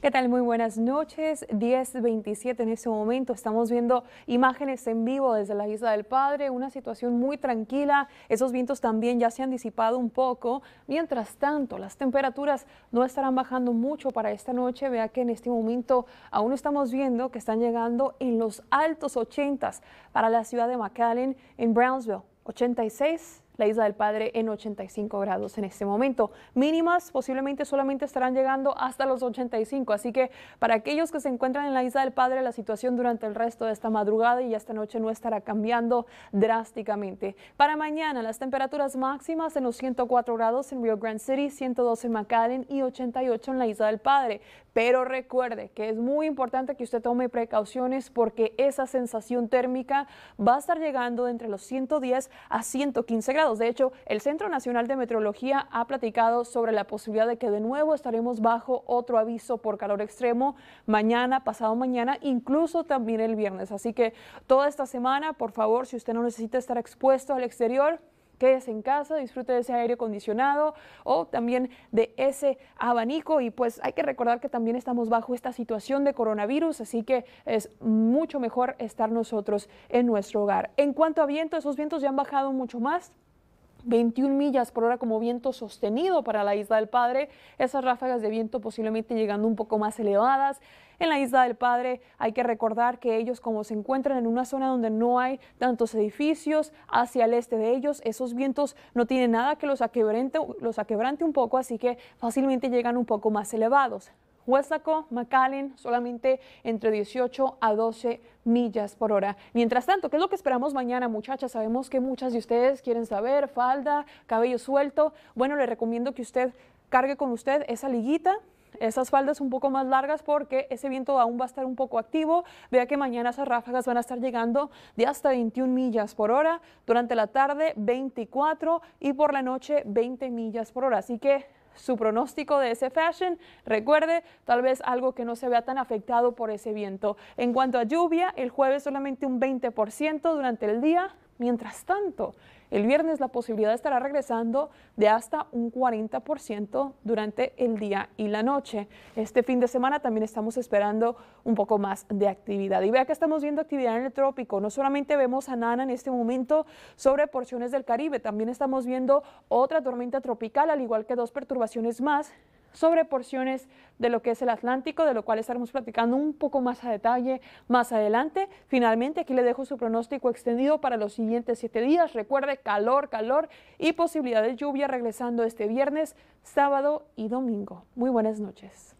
¿Qué tal? Muy buenas noches. 10.27 en este momento. Estamos viendo imágenes en vivo desde la Isla del Padre. Una situación muy tranquila. Esos vientos también ya se han disipado un poco. Mientras tanto, las temperaturas no estarán bajando mucho para esta noche. Vea que en este momento aún estamos viendo que están llegando en los altos 80 para la ciudad de McAllen, en Brownsville. 86, la Isla del Padre en 85 grados en este momento. Mínimas posiblemente solamente estarán llegando hasta los 85, así que para aquellos que se encuentran en la Isla del Padre, la situación durante el resto de esta madrugada y esta noche no estará cambiando drásticamente. Para mañana, las temperaturas máximas en los 104 grados en Rio Grande City, 112 en McAllen y 88 en la Isla del Padre. Pero recuerde que es muy importante que usted tome precauciones porque esa sensación térmica va a estar llegando entre los 110 a 115 grados. De hecho, el Centro Nacional de Meteorología ha platicado sobre la posibilidad de que de nuevo estaremos bajo otro aviso por calor extremo mañana, pasado mañana, incluso también el viernes. Así que toda esta semana, por favor, si usted no necesita estar expuesto al exterior, quédese en casa, disfrute de ese aire acondicionado o también de ese abanico. Y pues hay que recordar que también estamos bajo esta situación de coronavirus, así que es mucho mejor estar nosotros en nuestro hogar. En cuanto a viento, esos vientos ya han bajado mucho más. 21 millas por hora como viento sostenido para la Isla del Padre. Esas ráfagas de viento posiblemente llegando un poco más elevadas. En la Isla del Padre hay que recordar que ellos como se encuentran en una zona donde no hay tantos edificios hacia el este de ellos, esos vientos no tienen nada que los aquebrante, los un poco, así que fácilmente llegan un poco más elevados. Huesaco, McAllen, solamente entre 18 a 12 millas por hora. Mientras tanto, ¿qué es lo que esperamos mañana, muchachas? Sabemos que muchas de ustedes quieren saber, falda, cabello suelto. Bueno, le recomiendo que usted cargue con usted esa liguita esas faldas un poco más largas porque ese viento aún va a estar un poco activo. Vea que mañana esas ráfagas van a estar llegando de hasta 21 millas por hora. Durante la tarde 24 y por la noche 20 millas por hora. Así que su pronóstico de ese fashion. Recuerde, tal vez algo que no se vea tan afectado por ese viento. En cuanto a lluvia, el jueves solamente un 20% durante el día, Mientras tanto, el viernes la posibilidad estará regresando de hasta un 40% durante el día y la noche. Este fin de semana también estamos esperando un poco más de actividad. Y vea que estamos viendo actividad en el trópico. No solamente vemos a Nana en este momento sobre porciones del Caribe, también estamos viendo otra tormenta tropical, al igual que dos perturbaciones más sobre porciones de lo que es el Atlántico, de lo cual estaremos platicando un poco más a detalle más adelante. Finalmente, aquí le dejo su pronóstico extendido para los siguientes siete días. Recuerde, calor, calor y posibilidad de lluvia regresando este viernes, sábado y domingo. Muy buenas noches.